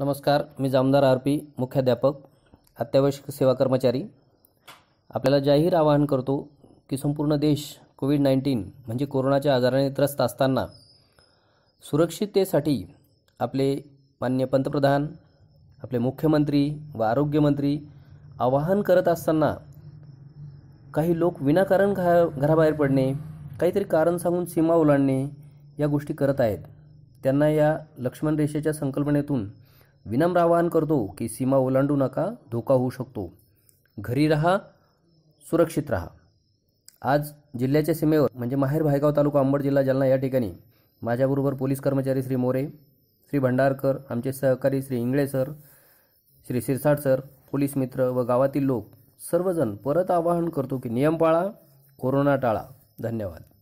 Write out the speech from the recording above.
नमस्कार मी Jamdar R P मुख्याध्यापक अत्यावश्यक सेवा कर्मचारी आपल्याला जाहीर आवाहन करतो की संपूर्ण देश कोविड नाईन्टीन म्हणजे कोरोनाच्या आजाराने त्रस्त असताना सुरक्षिततेसाठी आपले मान्य पंतप्रधान आपले मुख्यमंत्री व आरोग्यमंत्री आवाहन करत असताना काही लोक विनाकारण घा घराबाहेर पडणे काहीतरी कारण सांगून सीमा ओलांडणे या गोष्टी करत आहेत त्यांना या लक्ष्मण रेषेच्या संकल्पनेतून विनम्र आवाहन करतो की सीमा ओलांडू नका धोका होऊ शकतो घरी राहा सुरक्षित राहा आज जिल्ह्याच्या सीमेवर म्हणजे माहेर भायगाव तालुका अंबड जिल्हा जालना या ठिकाणी माझ्याबरोबर पोलीस कर्मचारी श्री मोरे श्री भंडारकर आमचे सहकारी Shri Ingle sir Shri Sirsat sir police मित्र व गावातील लोक सर्वजण परत आवाहन करतो की नियम पाळा कोरोना टाळा धन्यवाद